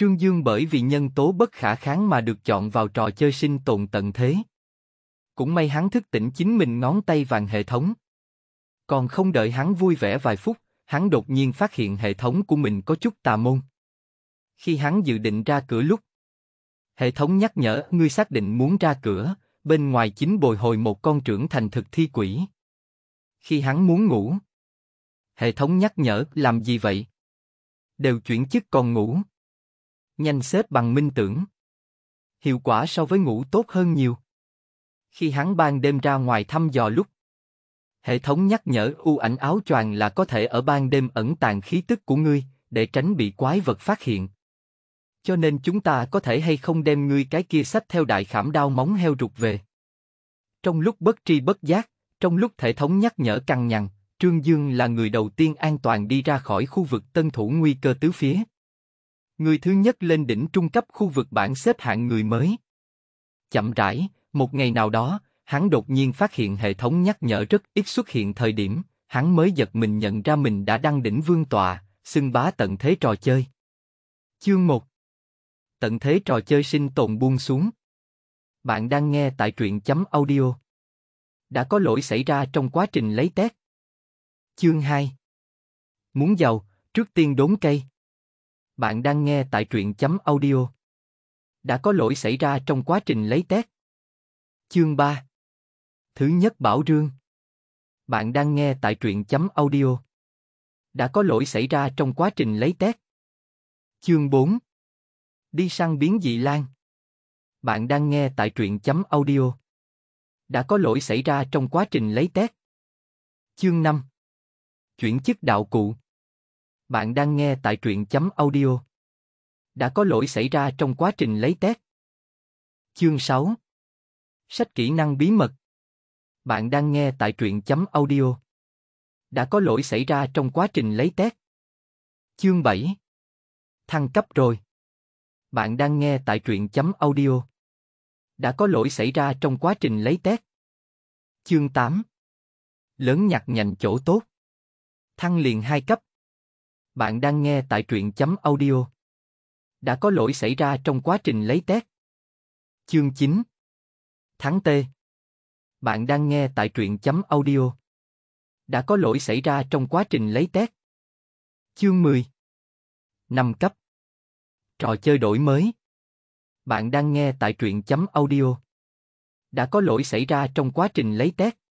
Trương Dương bởi vì nhân tố bất khả kháng mà được chọn vào trò chơi sinh tồn tận thế. Cũng may hắn thức tỉnh chính mình ngón tay vàng hệ thống. Còn không đợi hắn vui vẻ vài phút, hắn đột nhiên phát hiện hệ thống của mình có chút tà môn. Khi hắn dự định ra cửa lúc, hệ thống nhắc nhở ngươi xác định muốn ra cửa, bên ngoài chính bồi hồi một con trưởng thành thực thi quỷ. Khi hắn muốn ngủ, hệ thống nhắc nhở làm gì vậy? Đều chuyển chức còn ngủ nhanh xếp bằng minh tưởng. Hiệu quả so với ngủ tốt hơn nhiều. Khi hắn ban đêm ra ngoài thăm dò lúc, hệ thống nhắc nhở u ảnh áo choàng là có thể ở ban đêm ẩn tàng khí tức của ngươi, để tránh bị quái vật phát hiện. Cho nên chúng ta có thể hay không đem ngươi cái kia sách theo đại khảm đao móng heo rụt về. Trong lúc bất tri bất giác, trong lúc hệ thống nhắc nhở căng nhằn, Trương Dương là người đầu tiên an toàn đi ra khỏi khu vực tân thủ nguy cơ tứ phía người thứ nhất lên đỉnh trung cấp khu vực bảng xếp hạng người mới. Chậm rãi, một ngày nào đó, hắn đột nhiên phát hiện hệ thống nhắc nhở rất ít xuất hiện thời điểm, hắn mới giật mình nhận ra mình đã đăng đỉnh vương tòa xưng bá tận thế trò chơi. Chương 1 Tận thế trò chơi sinh tồn buông xuống. Bạn đang nghe tại truyện chấm audio. Đã có lỗi xảy ra trong quá trình lấy test. Chương 2 Muốn giàu, trước tiên đốn cây. Bạn đang nghe tại truyện chấm audio. Đã có lỗi xảy ra trong quá trình lấy test. Chương 3 Thứ nhất Bảo Rương Bạn đang nghe tại truyện chấm audio. Đã có lỗi xảy ra trong quá trình lấy test. Chương 4 Đi sang biến dị lan Bạn đang nghe tại truyện chấm audio. Đã có lỗi xảy ra trong quá trình lấy test. Chương 5 Chuyển chức đạo cụ bạn đang nghe tại truyện chấm audio. Đã có lỗi xảy ra trong quá trình lấy test. Chương 6 Sách kỹ năng bí mật Bạn đang nghe tại truyện chấm audio. Đã có lỗi xảy ra trong quá trình lấy test. Chương 7 Thăng cấp rồi. Bạn đang nghe tại truyện chấm audio. Đã có lỗi xảy ra trong quá trình lấy test. Chương 8 Lớn nhặt nhành chỗ tốt. Thăng liền hai cấp bạn đang nghe tại truyện chấm audio. Đã có lỗi xảy ra trong quá trình lấy test. Chương 9 Tháng T Bạn đang nghe tại truyện chấm audio. Đã có lỗi xảy ra trong quá trình lấy test. Chương 10 Năm cấp Trò chơi đổi mới Bạn đang nghe tại truyện chấm audio. Đã có lỗi xảy ra trong quá trình lấy test.